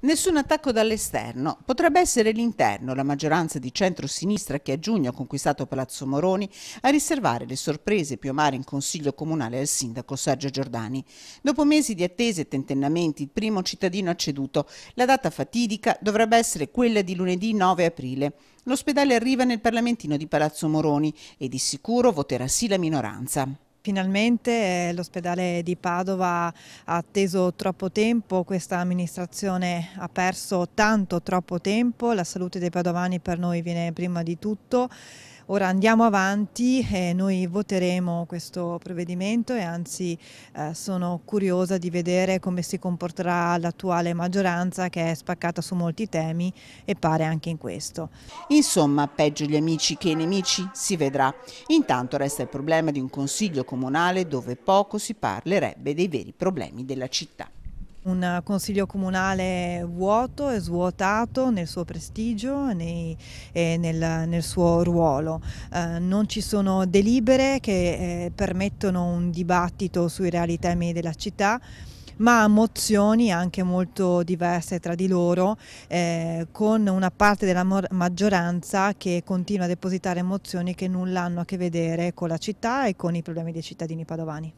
Nessun attacco dall'esterno. Potrebbe essere l'interno, la maggioranza di centro-sinistra che a giugno ha conquistato Palazzo Moroni, a riservare le sorprese più amare in consiglio comunale al sindaco Sergio Giordani. Dopo mesi di attese e tentennamenti, il primo cittadino ha ceduto. La data fatidica dovrebbe essere quella di lunedì 9 aprile. L'ospedale arriva nel Parlamentino di Palazzo Moroni e di sicuro voterà sì la minoranza. Finalmente eh, l'ospedale di Padova ha atteso troppo tempo, questa amministrazione ha perso tanto troppo tempo, la salute dei padovani per noi viene prima di tutto. Ora andiamo avanti e noi voteremo questo provvedimento e anzi eh, sono curiosa di vedere come si comporterà l'attuale maggioranza che è spaccata su molti temi e pare anche in questo. Insomma, peggio gli amici che i nemici si vedrà. Intanto resta il problema di un consiglio comunale comunale dove poco si parlerebbe dei veri problemi della città. Un consiglio comunale vuoto e svuotato nel suo prestigio nei, e eh, nel, nel, suo ruolo. Eh, non ci sono delibere che eh, permettono un dibattito sui reali temi della città ma mozioni anche molto diverse tra di loro, eh, con una parte della maggioranza che continua a depositare mozioni che nulla hanno a che vedere con la città e con i problemi dei cittadini padovani.